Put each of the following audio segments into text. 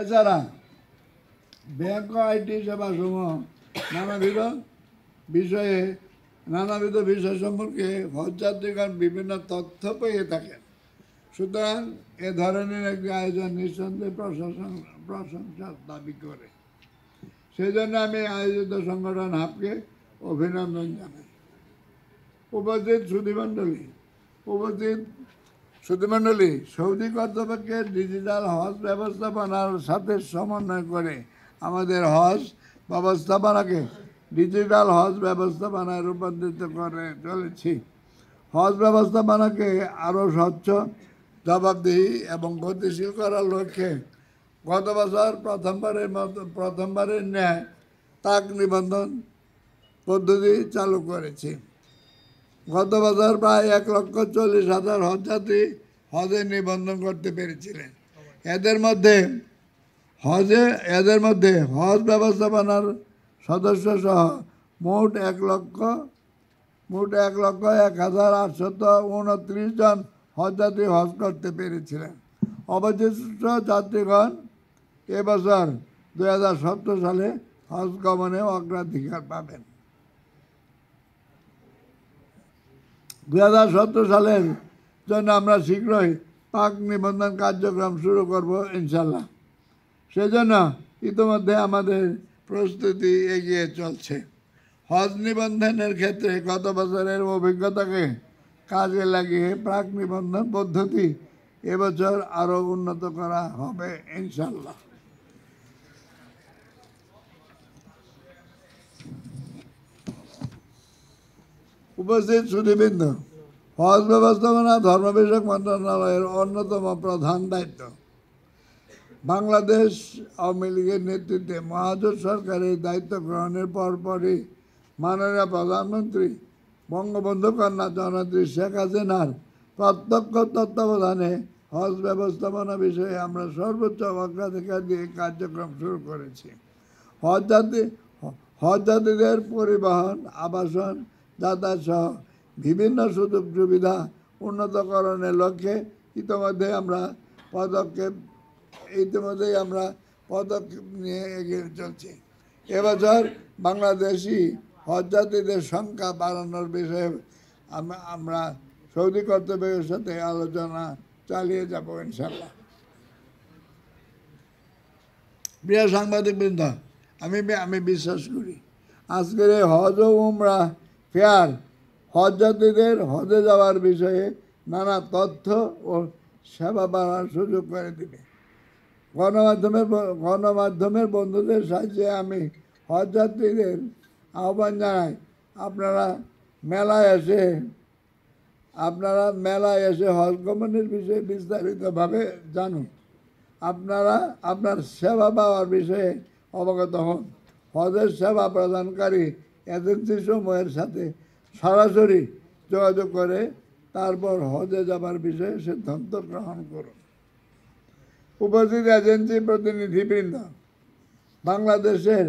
এছাড়া bank IT সেবা নানাবিধ বিষয়ে নানাবিধ বিষয় সম্পর্কে হজযাত্রীগণ বিভিন্ন তথ্য পেয়ে থাকেন সুতরাং এ ধরনের একটি আয়োজন নিঃসন্দেহে প্রশাসন প্রশংসা দাবি করে সেই জন্য আমি আয়োজিত সংগঠন হাফকে অভিনন্দন জানাই উপস্থিত সুধীমণ্ডলী উপস্থিত শ্রুতিমণ্ডলী সৌদি কর্তৃপক্ষের ডিজিটাল হজ ব্যবস্থাপনার সাথে সমন্বয় করে আমাদের হজ ব্যবস্থাপনাকে ডিজিটাল হজ ব্যবস্থাপনায় রূপান্তরিত করে চলেছি হজ ব্যবস্থাপনাকে আরও স্বচ্ছ জবাবদিহি এবং গতিশীল করার লক্ষ্যে গত বছর প্রথমবারের মতো প্রথমবারের ন্যায় তাক নিবন্ধন পদ্ধতি চালু করেছি গত বছর প্রায় এক লক্ষ চল্লিশ হাজার হজযাত্রী হজে নিবন্ধন করতে পেরেছিলেন এদের মধ্যে হজে এদের মধ্যে হজ ব্যবস্থাপনার সদস্য সহ মোট এক লক্ষ মোট এক লক্ষ এক হাজার আটশত উনত্রিশ জন হজযাত্রী হজ করতে পেরেছিলেন অবশিষ্ট যাত্রীগণ এবছর দু সালে হজ গমনে অগ্রাধিকার পাবেন দুই সালের জন্য আমরা শীঘ্রই পাক নিবন্ধন কার্যক্রম শুরু করব ইনশাল্লাহ সেজন্য ইতিমধ্যে আমাদের প্রস্তুতি এগিয়ে চলছে হজ নিবন্ধনের ক্ষেত্রে গত বছরের অভিজ্ঞতাকে কাজে লাগিয়ে প্রাক নিবন্ধন পদ্ধতি এবছর আরও উন্নত করা হবে ইনশাল্লাহ উপস্থিত শ্রুতিবৃন্দ হজ ব্যবস্থাপনা ধর্ম বিষয়ক মন্ত্রণালয়ের অন্যতম প্রধান দায়িত্ব বাংলাদেশ আওয়ামী লীগের নেতৃত্বে মহাজোট সরকারের দায়িত্ব গ্রহণের পরপরই মাননীয় প্রধানমন্ত্রী বঙ্গবন্ধু কন্যা জনত্রী শেখ হাসিনার প্রত্যক্ষ তত্ত্বাবধানে হজ ব্যবস্থাপনা বিষয়ে আমরা সর্বোচ্চ অগ্রাধিকার দিয়ে কার্যক্রম শুরু করেছি হজ যাত্রী হজ যাত্রীদের পরিবহন আবাসন দাতাসহ বিভিন্ন সুযোগ সুবিধা উন্নতকরণের লক্ষ্যে ইতিমধ্যে আমরা পদক্ষেপ ইতিমধ্যেই আমরা পদক্ষেপ নিয়ে এগিয়ে চলছি এবছর বাংলাদেশি হজযাত্রীদের সংখ্যা বাড়ানোর বিষয়ে আমরা সৌদি কর্তৃপক্ষের সাথে আলোচনা চালিয়ে যাব ইনশাল্লাহ প্রিয় সাংবাদিকবৃন্দ আমি আমি বিশ্বাস করি আজকের হজ ও উমরা ফেয়ার হজযাত্রীদের হজে যাওয়ার বিষয়ে নানা তথ্য ও সেবা বাড়ার সুযোগ করে দেবে গণমাধ্যমের গণমাধ্যমের বন্ধুদের সাহায্যে আমি হজযাত্রীদের আহ্বান জানাই আপনারা মেলায় এসে আপনারা মেলায় এসে হজ গমনের বিষয়ে বিস্তারিতভাবে জানুন আপনারা আপনার সেবা পাওয়ার বিষয়ে অবগত হন হজের সেবা প্রদানকারী এজেন্সি সময়ের সাথে সরাসরি যোগাযোগ করে তারপর হজে যাবার বিষয়ে সিদ্ধান্ত গ্রহণ করুন উপস্থিত এজেন্সি প্রতিনিধিবৃন্দ বাংলাদেশের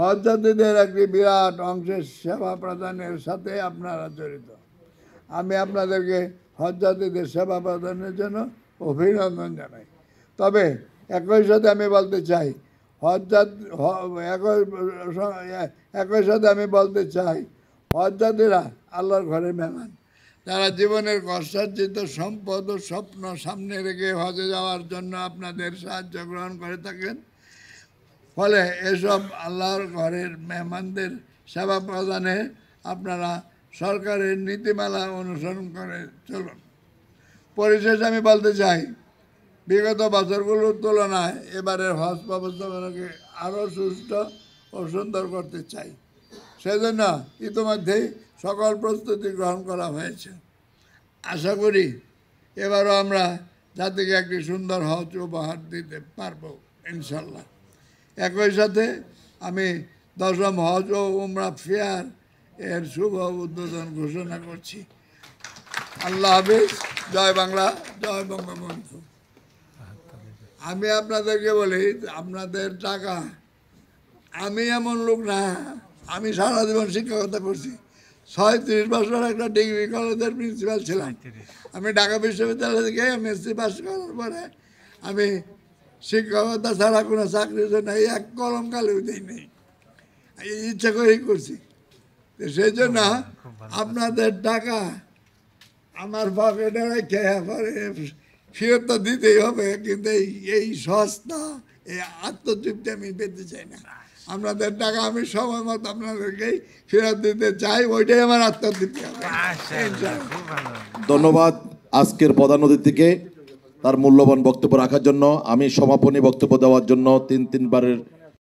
হজযাত্রীদের একটি বিরাট অংশের সেবা প্রদানের সাথে আপনারা জড়িত আমি আপনাদেরকে হজযাত্রীদের সেবা প্রদানের জন্য অভিনন্দন জানাই তবে একই সাথে আমি বলতে চাই হজ্জাত একই সাথে আমি বলতে চাই হজ্জাতিরা আল্লাহর ঘরে মেহমান তারা জীবনের কষ্টার্জিত সম্পদ ও স্বপ্ন সামনে রেখে হজে যাওয়ার জন্য আপনাদের সাহায্য গ্রহণ করে থাকেন ফলে এসব আল্লাহর ঘরের মেহমানদের সেবা প্রদানে আপনারা সরকারের নীতিমালা অনুসরণ করে চলুন পরিশেষে আমি বলতে চাই বিগত বছরগুলোর তুলনায় এবারের হজ ব্যবস্থাপনাকে আরও সুস্থ ও সুন্দর করতে চাই সেজন্য ইতিমধ্যেই সকল প্রস্তুতি গ্রহণ করা হয়েছে আশা করি এবারও আমরা জাতিকে একটি সুন্দর হজ উপহার দিতে পারব ইনশাল্লাহ একই সাথে আমি দশম হজ ও উমরা ফেয়ার এর শুভ উদ্বোধন ঘোষণা করছি আল্লাহ হাফিজ জয় বাংলা জয় বঙ্গবন্ধু আমি আপনাদেরকে বলি আপনাদের টাকা আমি এমন লোক না আমি সারা জীবন শিক্ষকতা করছি ছয় তিরিশ বছর একটা ডিগ্রি কলেজের প্রিন্সিপাল ছিলাম আমি ঢাকা বিশ্ববিদ্যালয় থেকে এমএসসি পাস করার পরে আমি শিক্ষকতা ছাড়া কোনো চাকরির জন্য এক কলম কালেও দিইনি ইচ্ছা করেই করছি সেই জন্য আপনাদের টাকা আমার পকেটে রেখে ফেরতটা তো দিতেই হবে কিন্তু এই এই সস্তা এই আত্মতৃপ্তি আমি পেতে চাই না আপনাদের টাকা আমি সময় মতো আপনাদেরকেই ফেরত দিতে চাই ওইটাই আমার আত্মতৃপ্তি হবে ধন্যবাদ আজকের প্রধান অতিথিকে তার মূল্যবান বক্তব্য রাখার জন্য আমি সমাপনী বক্তব্য দেওয়ার জন্য তিন তিনবারের